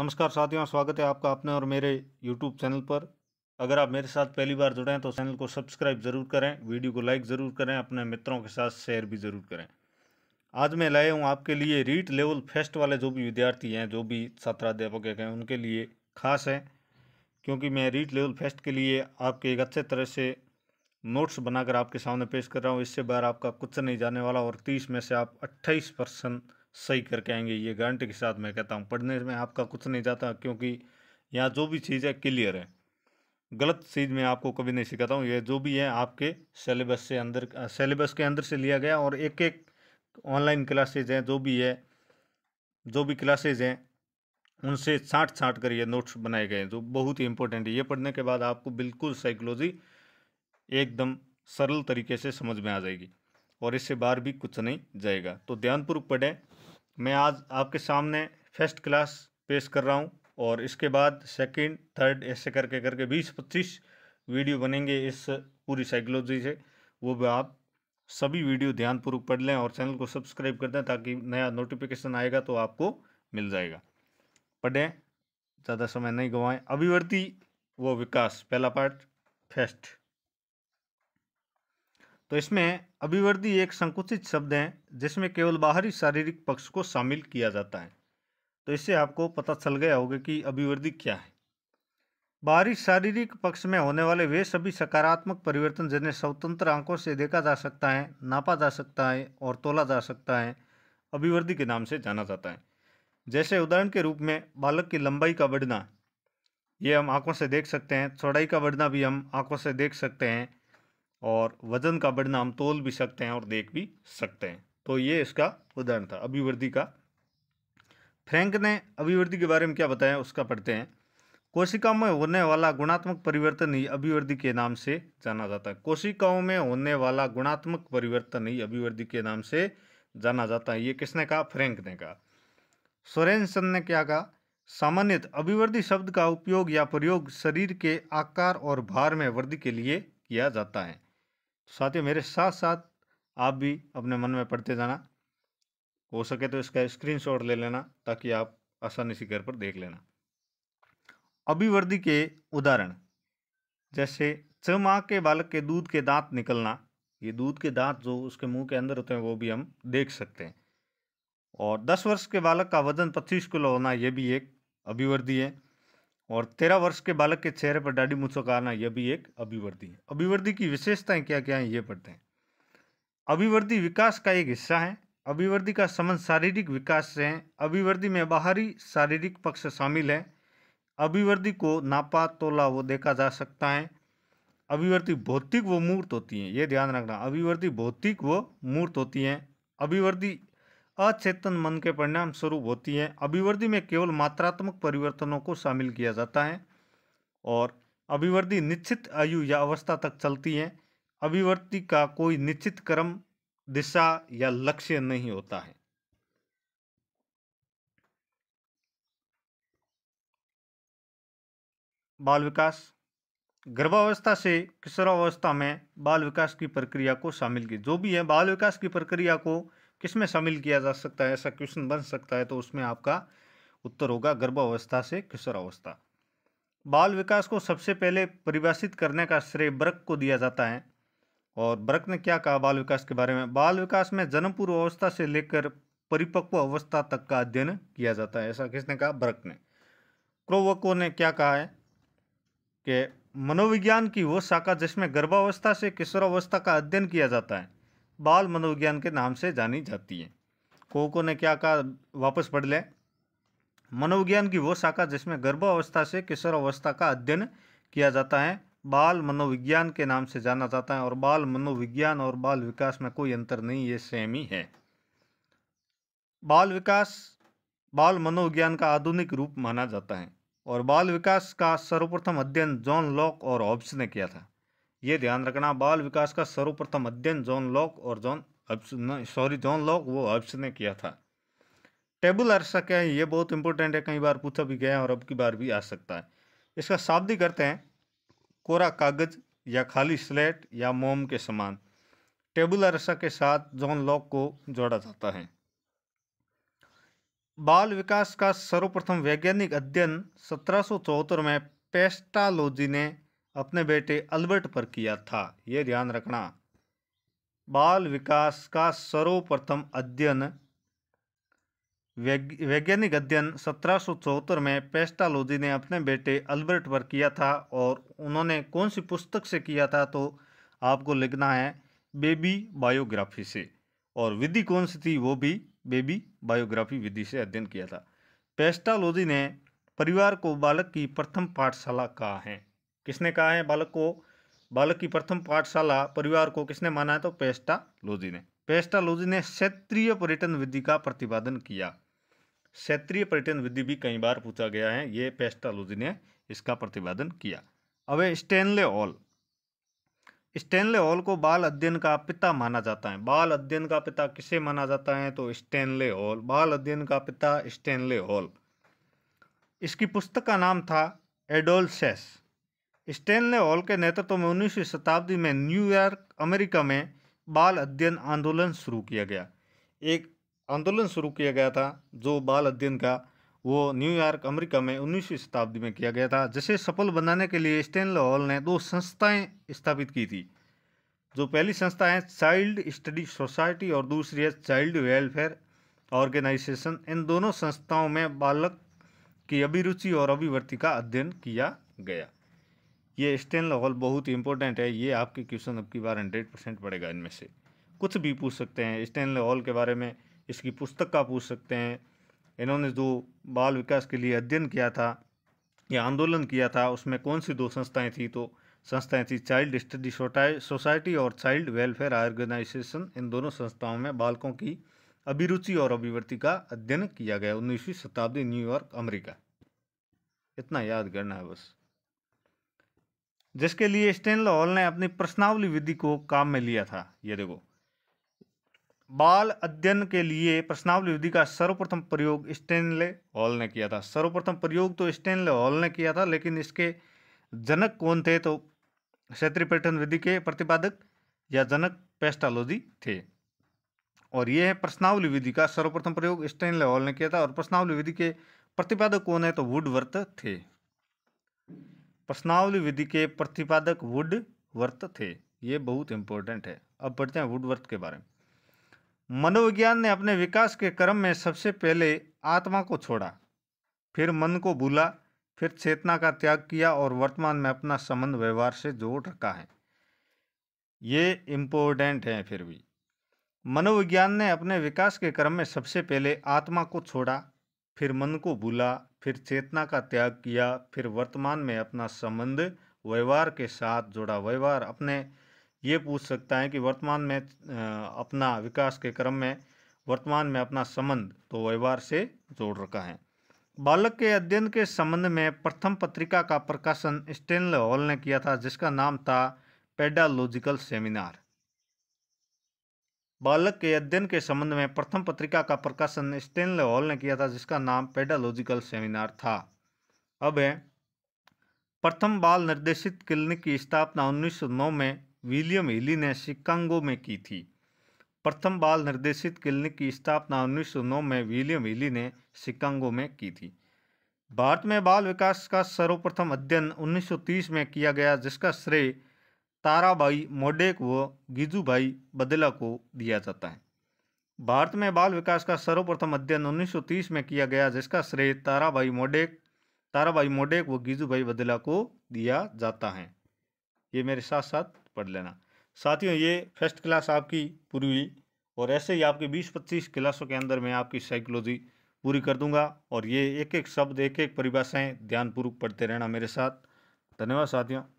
नमस्कार साथियों स्वागत है आपका अपने और मेरे यूट्यूब चैनल पर अगर आप मेरे साथ पहली बार जुड़े हैं तो चैनल को सब्सक्राइब ज़रूर करें वीडियो को लाइक ज़रूर करें अपने मित्रों के साथ शेयर भी ज़रूर करें आज मैं लाया हूँ आपके लिए रीट लेवल फेस्ट वाले जो भी विद्यार्थी हैं जो भी छात्राध्यापक हैं उनके लिए खास हैं क्योंकि मैं रीट लेवल फेस्ट के लिए आपके एक अच्छे तरह से नोट्स बनाकर आपके सामने पेश कर रहा हूँ इससे बाहर आपका कुछ नहीं जाने वाला और तीस में से आप अट्ठाईस परसेंट सही करके आएंगे ये गारंटी के साथ मैं कहता हूँ पढ़ने में आपका कुछ नहीं जाता क्योंकि यहाँ जो भी चीज़ है क्लियर है गलत चीज़ मैं आपको कभी नहीं सिखाता हूँ ये जो भी है आपके सेलेबस से अंदर सेलेबस के अंदर से लिया गया और एक एक ऑनलाइन क्लासेज हैं जो भी है जो भी क्लासेज हैं उनसे छाँट छाँट कर ये नोट्स बनाए गए हैं जो बहुत ही इंपॉर्टेंट है ये पढ़ने के बाद आपको बिल्कुल साइकोलॉजी एकदम सरल तरीके से समझ में आ जाएगी और इससे बाहर भी कुछ नहीं जाएगा तो ध्यानपूर्वक पढ़ें मैं आज आपके सामने फर्स्ट क्लास पेश कर रहा हूँ और इसके बाद सेकंड थर्ड ऐसे करके करके बीस पच्चीस वीडियो बनेंगे इस पूरी साइकोलॉजी से वो भी आप सभी वीडियो ध्यानपूर्वक पढ़ लें और चैनल को सब्सक्राइब कर दें ताकि नया नोटिफिकेशन आएगा तो आपको मिल जाएगा पढ़ें ज़्यादा समय नहीं गंवाएँ अभिवर्ती वो विकास पहला पार्ट फेस्ट तो इसमें अभिवर्धि एक संकुचित शब्द है जिसमें केवल बाहरी शारीरिक पक्ष को शामिल किया जाता है तो इससे आपको पता चल गया होगा कि अभिवृद्धि क्या है बाहरी शारीरिक पक्ष में होने वाले वे सभी सकारात्मक परिवर्तन जिन्हें स्वतंत्र आंकों से देखा जा सकता है नापा जा सकता है और तोला जा सकता है अभिवृद्धि के नाम से जाना जाता है जैसे उदाहरण के रूप में बालक की लंबाई का बढ़ना ये हम आंखों से देख सकते हैं चौड़ाई का बढ़ना भी हम आंखों से देख सकते हैं और वजन का बढ़ना हम तोल भी सकते हैं और देख भी सकते हैं तो ये इसका उदाहरण था अभिवृद्धि का फ्रैंक ने अभिवृद्धि के बारे में क्या बताया उसका पढ़ते हैं कोशिकाओं में होने वाला गुणात्मक परिवर्तन ही अभिवृद्धि के नाम से जाना जाता है कोशिकाओं में होने वाला गुणात्मक परिवर्तन ही अभिवृद्धि के नाम से जाना जाता है ये किसने कहा फ्रैंक ने कहा सोरेनसन ने क्या कहा सामान्यत अभिवृद्धि शब्द का उपयोग या प्रयोग शरीर के आकार और भार में वृद्धि के लिए किया जाता है साथियों मेरे साथ साथ आप भी अपने मन में पढ़ते जाना हो सके तो इसका स्क्रीनशॉट ले लेना ताकि आप आसानी से घर पर देख लेना अभिवृद्धि के उदाहरण जैसे च माह के बालक के दूध के दांत निकलना ये दूध के दांत जो उसके मुंह के अंदर होते हैं वो भी हम देख सकते हैं और 10 वर्ष के बालक का वजन 25 किलो होना ये भी एक अभिवृद्धि है और तेरह वर्ष के बालक के चेहरे पर डाडी मूछों का आना यह भी एक अभिवृद्धि है अभिवृद्धि की विशेषताएं क्या क्या हैं ये पढ़ते हैं अभिवृद्धि विकास का एक हिस्सा है अभिवृद्धि का संबंध शारीरिक विकास से है अभिवृद्धि में बाहरी शारीरिक पक्ष शामिल है अभिवृद्धि को नापा तोला वो देखा जा सकता है अभिवृद्धि भौतिक व मूर्त होती हैं ये ध्यान रखना अभिवृद्धि भौतिक व मूर्त होती हैं अभिवृद्धि अचेतन मन के परिणाम स्वरूप होती है अभिवृद्धि में केवल मात्रात्मक परिवर्तनों को शामिल किया जाता है और अभिवृद्धि निश्चित आयु या अवस्था तक चलती है अभिवृत्ति का कोई निश्चित क्रम दिशा या लक्ष्य नहीं होता है बाल विकास गर्भावस्था से किशोरावस्था में बाल विकास की प्रक्रिया को शामिल की जो भी है बाल विकास की प्रक्रिया को किस में शामिल किया जा सकता है ऐसा क्वेश्चन बन सकता है तो उसमें आपका उत्तर होगा गर्भावस्था से किशोरावस्था बाल विकास को सबसे पहले परिभाषित करने का श्रेय ब्रक को दिया जाता है और ब्रक ने क्या कहा बाल विकास के बारे में बाल विकास में जन्म पूर्व अवस्था से लेकर परिपक्व अवस्था तक का अध्ययन किया जाता है ऐसा किसने कहा ब्रक ने क्रोवको ने क्या कहा है कि मनोविज्ञान की वो शाखा जिसमें गर्भावस्था से किशोरावस्था का अध्ययन किया जाता है बाल मनोविज्ञान के नाम से जानी जाती है कोको ने क्या कहा वापस पढ़ लें मनोविज्ञान की वो शाखा जिसमें गर्भावस्था से अवस्था का अध्ययन किया जाता है बाल मनोविज्ञान के नाम से जाना जाता है और बाल मनोविज्ञान और बाल विकास में कोई अंतर नहीं ये सेम ही है बाल विकास बाल मनोविज्ञान का आधुनिक रूप माना जाता है और बाल विकास का सर्वप्रथम अध्ययन जॉन लॉक और ऑब्स ने किया था ये ध्यान रखना बाल विकास का सर्वप्रथम अध्ययन जॉन लॉक और जॉन सॉरी जॉन लॉक वो हब्स ने किया था टेबल क्या है ये बहुत इंपॉर्टेंट है कई बार पूछा भी गया है और अब की बार भी आ सकता है इसका शाब्दी करते हैं कोरा कागज या खाली स्लेट या मोम के समान टेबल अरसा के साथ जॉन लॉक को जोड़ा जाता है बाल विकास का सर्वप्रथम वैज्ञानिक अध्ययन सत्रह में पेस्टालोजी ने अपने बेटे अल्बर्ट पर किया था ये ध्यान रखना बाल विकास का सर्वप्रथम अध्ययन वैज्ञानिक अध्ययन सत्रह में पेस्टालोजी ने अपने बेटे अल्बर्ट पर किया था और उन्होंने कौन सी पुस्तक से किया था तो आपको लिखना है बेबी बायोग्राफी से और विधि कौन सी थी वो भी बेबी बायोग्राफी विधि से अध्ययन किया था पेस्टालोजी ने परिवार को बालक की प्रथम पाठशाला कहा है किसने कहा है बालक को बालक की प्रथम पाठशाला परिवार को किसने माना है तो पेस्टालोजी ने पेस्टालोजी ने क्षेत्रीय पर्यटन विधि का प्रतिपादन किया क्षेत्रीय पर्यटन विधि भी कई बार पूछा गया है ये पेस्टालोजी ने इसका प्रतिपादन किया अब स्टेनले हॉल स्टेनले हॉल को बाल अध्ययन का पिता माना जाता है बाल अध्ययन का पिता किसे माना जाता है तो स्टेनले हॉल बाल अध्ययन का पिता स्टेनले हॉल इसकी पुस्तक का नाम था एडोलसेस स्टेनले हॉल के नेतृत्व में उन्नीसवीं शताब्दी में न्यूयॉर्क अमेरिका में बाल अध्ययन आंदोलन शुरू किया गया एक आंदोलन शुरू किया गया था जो बाल अध्ययन का वो न्यूयॉर्क अमेरिका में उन्नीसवीं शताब्दी में किया गया था जिसे सफल बनाने के लिए स्टेनले हॉल ने दो संस्थाएं स्थापित की थी जो पहली संस्था है चाइल्ड स्टडी सोसाइटी और दूसरी है चाइल्ड वेलफेयर ऑर्गेनाइजेशन इन दोनों संस्थाओं में बालक की अभिरुचि और अभिवर्ति का अध्ययन किया गया ये स्टेन लॉल बहुत ही इंपॉर्टेंट है ये आपके क्वेश्चन अब की बार हंड्रेड परसेंट पड़ेगा इनमें से कुछ भी पूछ सकते हैं स्टेन लॉल के बारे में इसकी पुस्तक का पूछ सकते हैं इन्होंने जो बाल विकास के लिए अध्ययन किया था या आंदोलन किया था उसमें कौन सी दो संस्थाएँ थी तो संस्थाएँ थी चाइल्ड स्टडी सोसाइटी और चाइल्ड वेलफेयर ऑर्गेनाइजेशन इन दोनों संस्थाओं में बालकों की अभिरुचि और अभिवृत्ति का अध्ययन किया गया उन्नीसवीं शताब्दी न्यूयॉर्क अमेरिका इतना याद करना है बस जिसके लिए स्टेन हॉल ने अपनी प्रश्नावली विधि को काम में लिया था ये देखो बाल अध्ययन के लिए प्रश्नावली विधि का सर्वप्रथम प्रयोग स्टेनले हॉल ने किया था सर्वप्रथम प्रयोग तो स्टेनले हॉल ने किया था लेकिन इसके जनक कौन थे तो क्षेत्रीय पर्यटन विधि के प्रतिपादक या जनक पेस्टालोजी थे और यह है प्रश्नावली विधि का सर्वप्रथम प्रयोग स्टेनले हॉल ने किया था और प्रश्नावली विधि के प्रतिपादक कौन है तो वुडवर्थ थे प्रश्नावली विधि के प्रतिपादक वुड वर्त थे ये बहुत इंपॉर्टेंट है अब पढ़ते हैं वुड वर्त के बारे में मनोविज्ञान ने अपने विकास के क्रम में सबसे पहले आत्मा को छोड़ा फिर मन को भूला फिर चेतना का त्याग किया और वर्तमान में अपना संबंध व्यवहार से जोड़ रखा है ये इम्पोर्टेंट है फिर भी मनोविज्ञान ने अपने विकास के क्रम में सबसे पहले आत्मा को छोड़ा फिर मन को भूला फिर चेतना का त्याग किया फिर वर्तमान में अपना संबंध व्यवहार के साथ जोड़ा व्यवहार अपने ये पूछ सकता है कि वर्तमान में अपना विकास के क्रम में वर्तमान में अपना संबंध तो व्यवहार से जोड़ रखा है बालक के अध्ययन के संबंध में प्रथम पत्रिका का प्रकाशन स्टेनले हॉल ने किया था जिसका नाम था पेडालॉजिकल सेमिनार बालक के अध्ययन के संबंध में प्रथम पत्रिका का प्रकाशन स्टेनले हॉल ने किया था जिसका नाम पेडालॉजिकल सेमिनार था अब है प्रथम बाल निर्देशित क्लिनिक की स्थापना 1909 में विलियम हिली ने शिकांगो में की थी प्रथम बाल निर्देशित क्लिनिक की स्थापना 1909 में विलियम हिली ने शिकांगो में की थी भारत में बाल विकास का सर्वप्रथम अध्ययन 1930 में किया गया जिसका श्रेय ताराबाई मोडेक व गिजूभाई बदला को दिया जाता है भारत में बाल विकास का सर्वप्रथम अध्ययन 1930 में किया गया जिसका श्रेय ताराबाई मोडेक ताराबाई मोडेक व गिजूभाई बदला को दिया जाता है ये मेरे साथ साथ पढ़ लेना साथियों ये फर्स्ट क्लास आपकी पूरी हुई और ऐसे ही आपके 20-25 क्लासों के अंदर मैं आपकी साइकोलॉजी पूरी कर दूंगा और ये एक एक शब्द एक एक परिभाषाएँ ध्यानपूर्वक पढ़ते रहना मेरे साथ धन्यवाद साथियों